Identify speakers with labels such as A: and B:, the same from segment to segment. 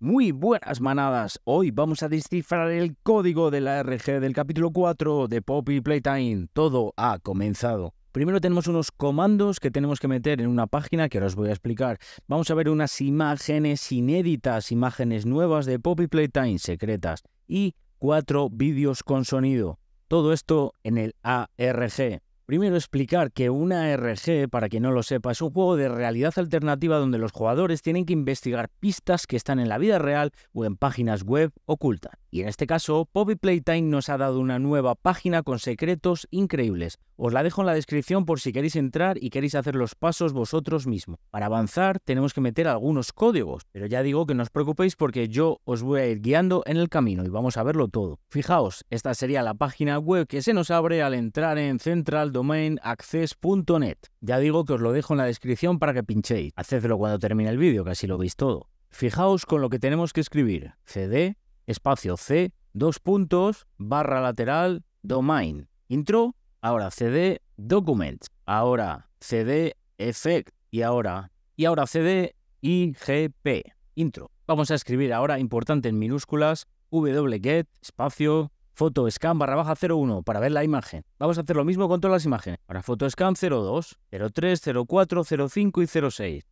A: Muy buenas manadas, hoy vamos a descifrar el código de la del capítulo 4 de Poppy Playtime. Todo ha comenzado. Primero tenemos unos comandos que tenemos que meter en una página que ahora os voy a explicar. Vamos a ver unas imágenes inéditas, imágenes nuevas de Poppy Playtime secretas y cuatro vídeos con sonido. Todo esto en el ARG. Primero explicar que una RG, para quien no lo sepa, es un juego de realidad alternativa donde los jugadores tienen que investigar pistas que están en la vida real o en páginas web ocultas. Y en este caso, Poppy Playtime nos ha dado una nueva página con secretos increíbles. Os la dejo en la descripción por si queréis entrar y queréis hacer los pasos vosotros mismos. Para avanzar tenemos que meter algunos códigos, pero ya digo que no os preocupéis porque yo os voy a ir guiando en el camino y vamos a verlo todo. Fijaos, esta sería la página web que se nos abre al entrar en centraldomainaccess.net. Ya digo que os lo dejo en la descripción para que pinchéis. Hacedlo cuando termine el vídeo, que así lo veis todo. Fijaos con lo que tenemos que escribir. CD espacio C, dos puntos, barra lateral, domain, intro, ahora cd, documents, ahora cd, effect, y ahora, y ahora cd, igp, intro. Vamos a escribir ahora, importante en minúsculas, wget, espacio, scan barra baja 01 para ver la imagen. Vamos a hacer lo mismo con todas las imágenes. Para photoscan 02, 03, 04, 05 y 06.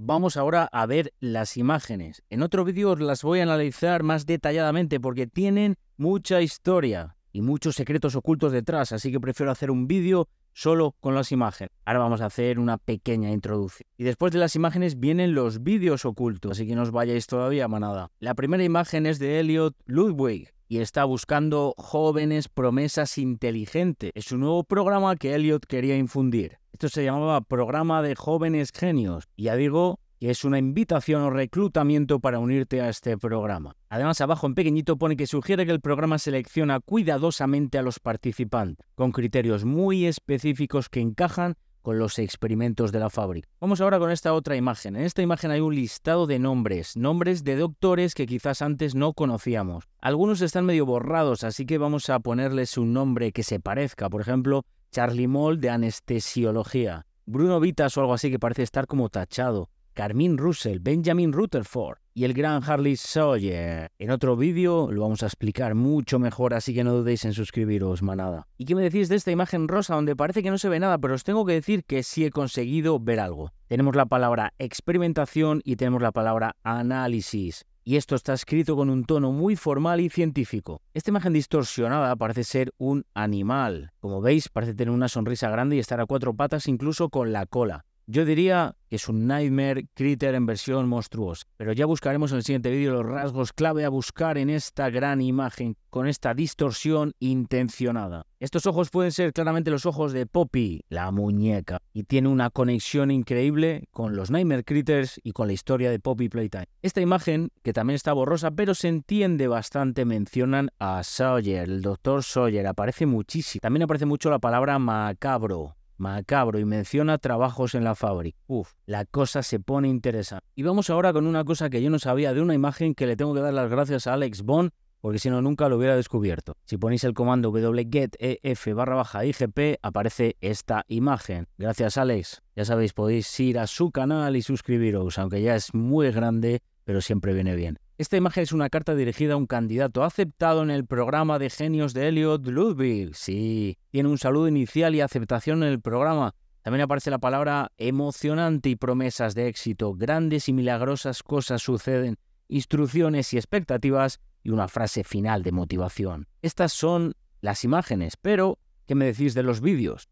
A: Vamos ahora a ver las imágenes. En otro vídeo os las voy a analizar más detalladamente porque tienen mucha historia y muchos secretos ocultos detrás, así que prefiero hacer un vídeo solo con las imágenes. Ahora vamos a hacer una pequeña introducción. Y después de las imágenes vienen los vídeos ocultos, así que no os vayáis todavía, manada. La primera imagen es de Elliot Ludwig, y está buscando jóvenes promesas inteligentes. Es un nuevo programa que Elliot quería infundir. Esto se llamaba Programa de Jóvenes Genios. Ya digo que es una invitación o reclutamiento para unirte a este programa. Además, abajo en pequeñito pone que sugiere que el programa selecciona cuidadosamente a los participantes, con criterios muy específicos que encajan con los experimentos de la fábrica. Vamos ahora con esta otra imagen. En esta imagen hay un listado de nombres, nombres de doctores que quizás antes no conocíamos. Algunos están medio borrados, así que vamos a ponerles un nombre que se parezca. Por ejemplo, Charlie Moll de anestesiología, Bruno Vitas o algo así que parece estar como tachado, Carmine Russell, Benjamin Rutherford, y el gran Harley Sawyer. En otro vídeo lo vamos a explicar mucho mejor, así que no dudéis en suscribiros, manada. ¿Y qué me decís de esta imagen rosa donde parece que no se ve nada, pero os tengo que decir que sí he conseguido ver algo? Tenemos la palabra experimentación y tenemos la palabra análisis y esto está escrito con un tono muy formal y científico. Esta imagen distorsionada parece ser un animal. Como veis, parece tener una sonrisa grande y estar a cuatro patas incluso con la cola. Yo diría que es un Nightmare Critter en versión monstruosa, pero ya buscaremos en el siguiente vídeo los rasgos clave a buscar en esta gran imagen, con esta distorsión intencionada. Estos ojos pueden ser claramente los ojos de Poppy, la muñeca, y tiene una conexión increíble con los Nightmare Critters y con la historia de Poppy Playtime. Esta imagen, que también está borrosa, pero se entiende bastante, mencionan a Sawyer, el doctor Sawyer, aparece muchísimo. También aparece mucho la palabra macabro, macabro y menciona trabajos en la fábrica. Uf, la cosa se pone interesante. Y vamos ahora con una cosa que yo no sabía de una imagen que le tengo que dar las gracias a Alex Bond porque si no nunca lo hubiera descubierto. Si ponéis el comando wget-ef barra baja IGP aparece esta imagen. Gracias Alex. Ya sabéis, podéis ir a su canal y suscribiros, aunque ya es muy grande, pero siempre viene bien. Esta imagen es una carta dirigida a un candidato aceptado en el programa de genios de Elliot Ludwig. Sí, tiene un saludo inicial y aceptación en el programa. También aparece la palabra emocionante y promesas de éxito. Grandes y milagrosas cosas suceden, instrucciones y expectativas y una frase final de motivación. Estas son las imágenes, pero ¿qué me decís de los vídeos?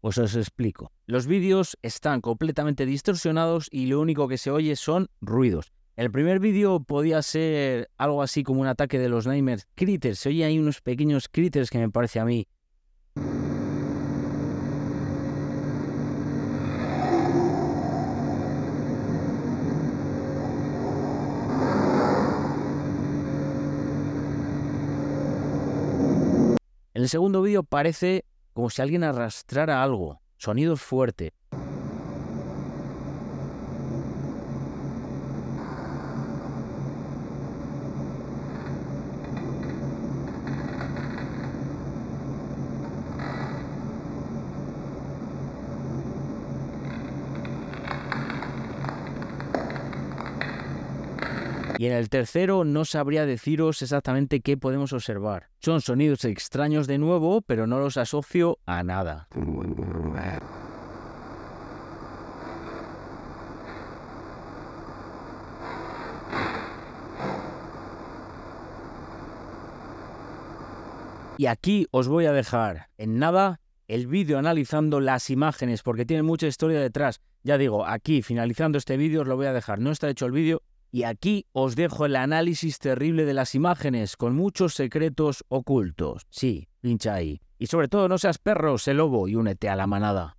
A: Pues os explico. Los vídeos están completamente distorsionados y lo único que se oye son ruidos. El primer vídeo podía ser algo así como un ataque de los Nightmare Critters. Se oye ahí unos pequeños critters que me parece a mí el segundo vídeo parece como si alguien arrastrara algo, sonido fuerte. y en el tercero no sabría deciros exactamente qué podemos observar. Son sonidos extraños de nuevo, pero no los asocio a nada. Y aquí os voy a dejar en nada el vídeo analizando las imágenes porque tiene mucha historia detrás. Ya digo, aquí finalizando este vídeo os lo voy a dejar. No está hecho el vídeo, y aquí os dejo el análisis terrible de las imágenes con muchos secretos ocultos. Sí, pincha ahí. Y sobre todo no seas perro, se lobo y únete a la manada.